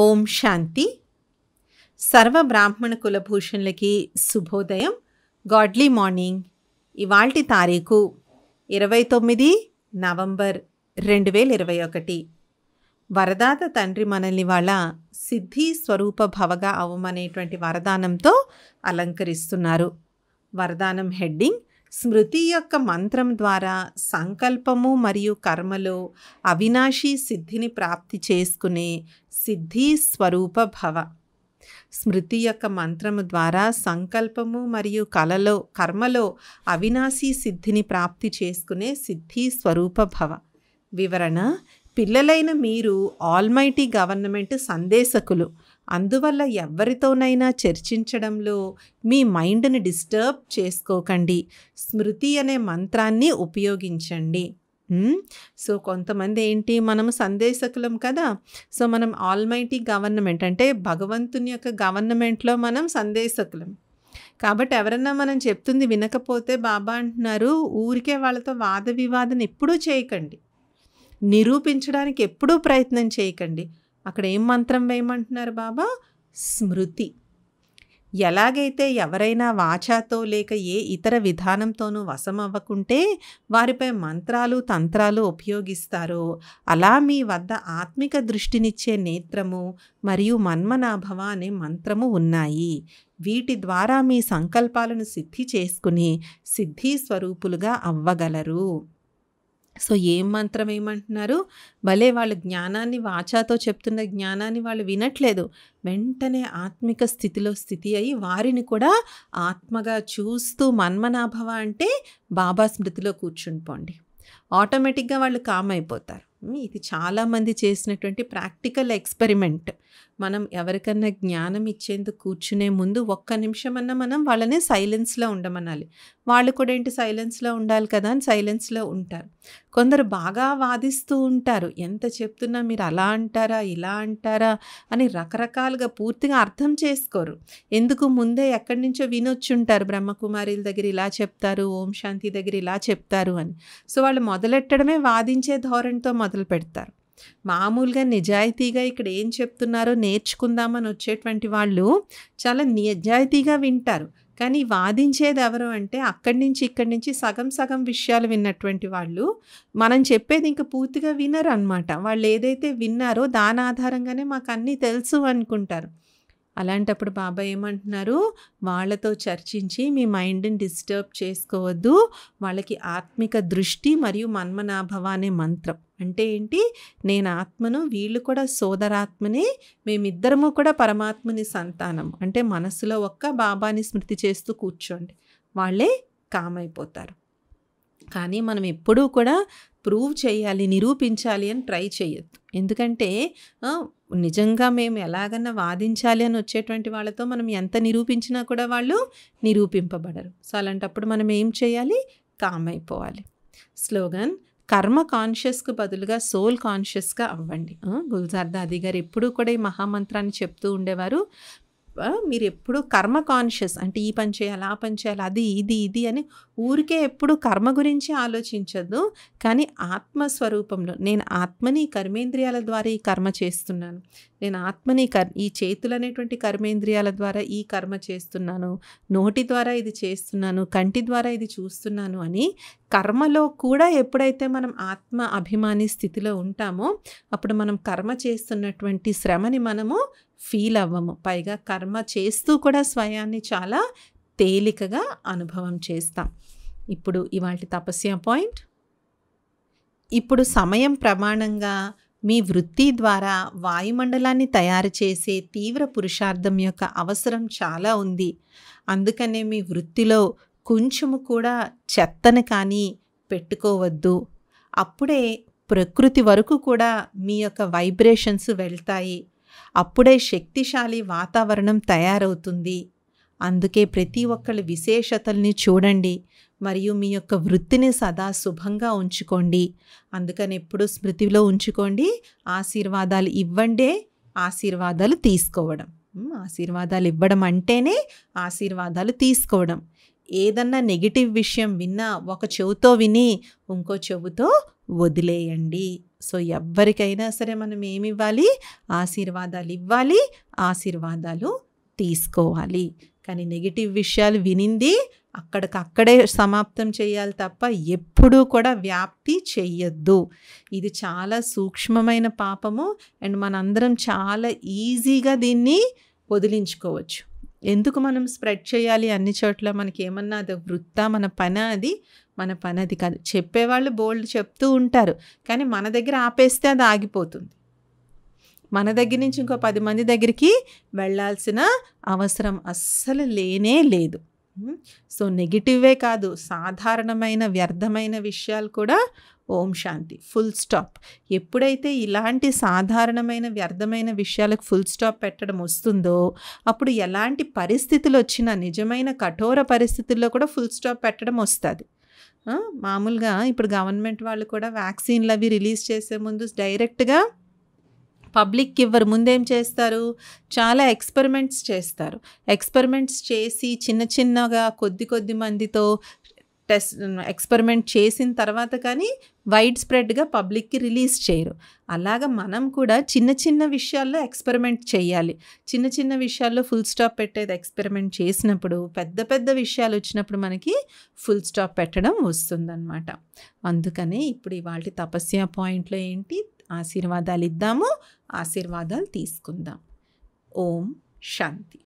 ఓం శాంతి సర్వ బ్రాహ్మణ కులభూషణులకి శుభోదయం గాడ్లీ మార్నింగ్ ఇవాల్టి తారీఖు ఇరవై తొమ్మిది నవంబర్ రెండు వేల ఇరవై ఒకటి వరదాత తండ్రి మనల్ని వాళ్ళ సిద్ధి స్వరూప భవగా అవమనేటువంటి వరదానంతో అలంకరిస్తున్నారు వరదానం హెడ్డింగ్ స్మృతి యొక్క మంత్రం ద్వారా సంకల్పము మరియు కర్మలో అవినాశీ సిద్ధిని ప్రాప్తి చేసుకునే సిద్ధి స్వరూప భవ స్మృతి యొక్క మంత్రము ద్వారా సంకల్పము మరియు కలలో కర్మలో అవినాశీ సిద్ధిని ప్రాప్తి చేసుకునే సిద్ధి స్వరూప భవ వివరణ పిల్లలైన మీరు ఆల్మైటీ గవర్నమెంట్ సందేశకులు అందువల్ల ఎవరితోనైనా చర్చించడంలో మీ మైండ్ని డిస్టర్బ్ చేసుకోకండి స్మృతి అనే మంత్రాన్ని ఉపయోగించండి సో కొంతమంది ఏంటి మనం సందేశకులం కదా సో మనం ఆల్మైటీ గవర్నమెంట్ అంటే భగవంతుని యొక్క గవర్నమెంట్లో మనం సందేశకులం కాబట్టి ఎవరన్నా మనం చెప్తుంది వినకపోతే బాబా అంటున్నారు ఊరికే వాళ్ళతో వాద వివాదం ఎప్పుడూ చేయకండి నిరూపించడానికి ఎప్పుడూ ప్రయత్నం చేయకండి అక్కడ ఏం మంత్రం వేయమంటున్నారు బాబా స్మృతి ఎలాగైతే ఎవరైనా వాచాతో లేక ఏ ఇతర విధానంతోనూ వశమవ్వకుంటే వారిపై మంత్రాలు తంత్రాలు ఉపయోగిస్తారో అలా మీ వద్ద ఆత్మిక దృష్టినిచ్చే నేత్రము మరియు మన్మనాభవ అనే మంత్రము ఉన్నాయి వీటి ద్వారా మీ సంకల్పాలను సిద్ధి చేసుకుని సిద్ధి స్వరూపులుగా అవ్వగలరు సో ఏం మంత్రం ఏమంటున్నారు భలే వాళ్ళు జ్ఞానాన్ని వాచాతో చెప్తున్న జ్ఞానాన్ని వాళ్ళు వినట్లేదు వెంటనే ఆత్మిక స్థితిలో స్థితి అయి వారిని కూడా ఆత్మగా చూస్తూ మన్మనాభవ అంటే బాబా స్మృతిలో కూర్చుని ఆటోమేటిక్గా వాళ్ళు కామ్ అయిపోతారు ఇది చాలామంది చేసినటువంటి ప్రాక్టికల్ ఎక్స్పెరిమెంట్ మనం ఎవరికన్నా జ్ఞానం ఇచ్చేందుకు కూర్చునే ముందు ఒక్క నిమిషమన్నా మనం వాళ్ళని సైలెన్స్లో ఉండమనాలి వాళ్ళు కూడా ఏంటి సైలెన్స్లో ఉండాలి కదా అని సైలెన్స్లో ఉంటారు కొందరు బాగా వాదిస్తూ ఉంటారు ఎంత చెప్తున్నా మీరు అలా అంటారా ఇలా అంటారా అని రకరకాలుగా పూర్తిగా అర్థం చేసుకోరు ఎందుకు ముందే ఎక్కడి నుంచో వినొచ్చుంటారు బ్రహ్మకుమారిల దగ్గర ఇలా చెప్తారు ఓం శాంతి దగ్గర ఇలా చెప్తారు అని సో వాళ్ళు మొదలెట్టడమే వాదించే ధోరణితో మొదలు పెడతారు మామూలుగా నిజాయితీగా ఇక్కడ ఏం చెప్తున్నారో నేర్చుకుందామని వచ్చేటువంటి వాళ్ళు చాలా నిజాయితీగా వింటారు కానీ వాదించేది ఎవరు అంటే అక్కడి నుంచి ఇక్కడి నుంచి సగం సగం విషయాలు విన్నటువంటి వాళ్ళు మనం చెప్పేది ఇంకా పూర్తిగా వినరు అనమాట వాళ్ళు ఏదైతే విన్నారో దాని ఆధారంగానే మాకు అన్నీ తెలుసు అనుకుంటారు అలాంటప్పుడు బాబా ఏమంటున్నారు వాళ్ళతో చర్చించి మీ మైండ్ని డిస్టర్బ్ చేసుకోవద్దు వాళ్ళకి ఆత్మిక దృష్టి మరియు మన్మనాభవ అనే మంత్రం అంటే ఏంటి నేను ఆత్మను వీళ్ళు కూడా సోదరాత్మనే మేమిద్దరము కూడా పరమాత్మని సంతానం అంటే మనసులో ఒక్క బాబాని స్మృతి చేస్తూ కూర్చోండి వాళ్ళే కామైపోతారు కానీ మనం ఎప్పుడూ కూడా ప్రూవ్ చేయాలి నిరూపించాలి అని ట్రై చేయొద్దు ఎందుకంటే నిజంగా మేము ఎలాగన్నా వాదించాలి అని వచ్చేటువంటి వాళ్ళతో మనం ఎంత నిరూపించినా కూడా వాళ్ళు నిరూపింపబడరు సో అలాంటప్పుడు మనం ఏం చేయాలి కామైపోవాలి స్లోగన్ కర్మ కాన్షియస్కు బదులుగా సోల్ కాన్షియస్గా అవ్వండి గుల్జార్దాది గారు ఎప్పుడూ కూడా ఈ మహామంత్రాన్ని చెప్తూ ఉండేవారు మీరు ఎప్పుడు కర్మ కాన్షియస్ అంటే ఈ పని చేయాలి ఆ పని చేయాలి అది ఇది ఇది అని ఊరికే ఎప్పుడు కర్మ గురించి ఆలోచించద్దు కానీ ఆత్మస్వరూపంలో నేను ఆత్మని కర్మేంద్రియాల ద్వారా ఈ కర్మ చేస్తున్నాను నేను ఆత్మని కర్ ఈ చేతులు అనేటువంటి కర్మేంద్రియాల ద్వారా ఈ కర్మ చేస్తున్నాను నోటి ద్వారా ఇది చేస్తున్నాను కంటి ద్వారా ఇది చూస్తున్నాను అని కర్మలో కూడా ఎప్పుడైతే మనం ఆత్మ అభిమాని స్థితిలో ఉంటామో అప్పుడు మనం కర్మ చేస్తున్నటువంటి శ్రమని మనము ఫీల్ అవ్వము పైగా కర్మ చేస్తూ కూడా స్వయాన్ని చాలా తేలికగా అనుభవం చేస్తాం ఇప్పుడు ఇవాళ తపస్య పాయింట్ ఇప్పుడు సమయం ప్రమాణంగా మీ వృత్తి ద్వారా వాయుమండలాన్ని తయారు చేసే తీవ్ర పురుషార్థం యొక్క అవసరం చాలా ఉంది అందుకనే మీ వృత్తిలో కొంచెము కూడా చెత్తను కానీ పెట్టుకోవద్దు అప్పుడే ప్రకృతి వరకు కూడా మీ యొక్క వైబ్రేషన్స్ వెళ్తాయి అప్పుడే శక్తిశాలి వాతావరణం తయారవుతుంది అందుకే ప్రతి ఒక్కరి విశేషతల్ని చూడండి మరియు మీ యొక్క వృత్తిని సదా శుభంగా ఉంచుకోండి అందుకని ఎప్పుడూ స్మృతిలో ఉంచుకోండి ఆశీర్వాదాలు ఇవ్వండే ఆశీర్వాదాలు తీసుకోవడం ఆశీర్వాదాలు ఇవ్వడం అంటేనే ఆశీర్వాదాలు తీసుకోవడం ఏదన్నా నెగిటివ్ విషయం విన్నా ఒక చెవుతో విని ఇంకో చెవుతో వదిలేయండి సో ఎవరికైనా సరే మనం ఏమి ఇవ్వాలి ఆశీర్వాదాలు ఇవ్వాలి ఆశీర్వాదాలు తీసుకోవాలి కానీ నెగిటివ్ విషయాలు వినింది అక్కడికి అక్కడే సమాప్తం చేయాలి తప్ప ఎప్పుడూ కూడా వ్యాప్తి చెయ్యొద్దు ఇది చాలా సూక్ష్మమైన పాపము అండ్ మనందరం చాలా ఈజీగా దీన్ని వదిలించుకోవచ్చు ఎందుకు మనం స్ప్రెడ్ చేయాలి అన్ని చోట్ల మనకి ఏమన్నా అది వృత్తా మన పని అది మన పని అది కాదు చెప్పేవాళ్ళు బోల్డ్ చెప్తూ ఉంటారు కానీ మన దగ్గర ఆపేస్తే అది ఆగిపోతుంది మన దగ్గర నుంచి ఇంకో పది మంది దగ్గరికి వెళ్ళాల్సిన అవసరం అస్సలు లేనే లేదు సో నెగిటివే కాదు సాధారణమైన వ్యర్థమైన విషయాలు కూడా ఓం శాంతి ఫుల్ స్టాప్ ఎప్పుడైతే ఇలాంటి సాధారణమైన వ్యర్థమైన విషయాలకు ఫుల్ స్టాప్ పెట్టడం వస్తుందో అప్పుడు ఎలాంటి పరిస్థితులు వచ్చినా నిజమైన కఠోర పరిస్థితుల్లో కూడా ఫుల్ స్టాప్ పెట్టడం వస్తుంది మామూలుగా ఇప్పుడు గవర్నమెంట్ వాళ్ళు కూడా వ్యాక్సిన్లు అవి రిలీజ్ చేసే ముందు డైరెక్ట్గా పబ్లిక్ ఇవ్వరు ముందేం చేస్తారు చాలా ఎక్స్పెరిమెంట్స్ చేస్తారు ఎక్స్పెరిమెంట్స్ చేసి చిన్న చిన్నగా కొద్ది కొద్ది మందితో టెస్ట్ ఎక్స్పెరిమెంట్ చేసిన తర్వాత కానీ వైడ్ స్ప్రెడ్గా పబ్లిక్కి రిలీజ్ చేయరు అలాగ మనం కూడా చిన్న చిన్న విషయాల్లో ఎక్స్పెరిమెంట్ చేయాలి చిన్న చిన్న విషయాల్లో ఫుల్ స్టాప్ పెట్టేది ఎక్స్పెరిమెంట్ చేసినప్పుడు పెద్ద పెద్ద విషయాలు వచ్చినప్పుడు మనకి ఫుల్ స్టాప్ పెట్టడం వస్తుందన్నమాట అందుకనే ఇప్పుడు ఇవాళ తపస్య పాయింట్లో ఏంటి ఆశీర్వాదాలు ఇద్దాము ఆశీర్వాదాలు తీసుకుందాం ఓం శాంతి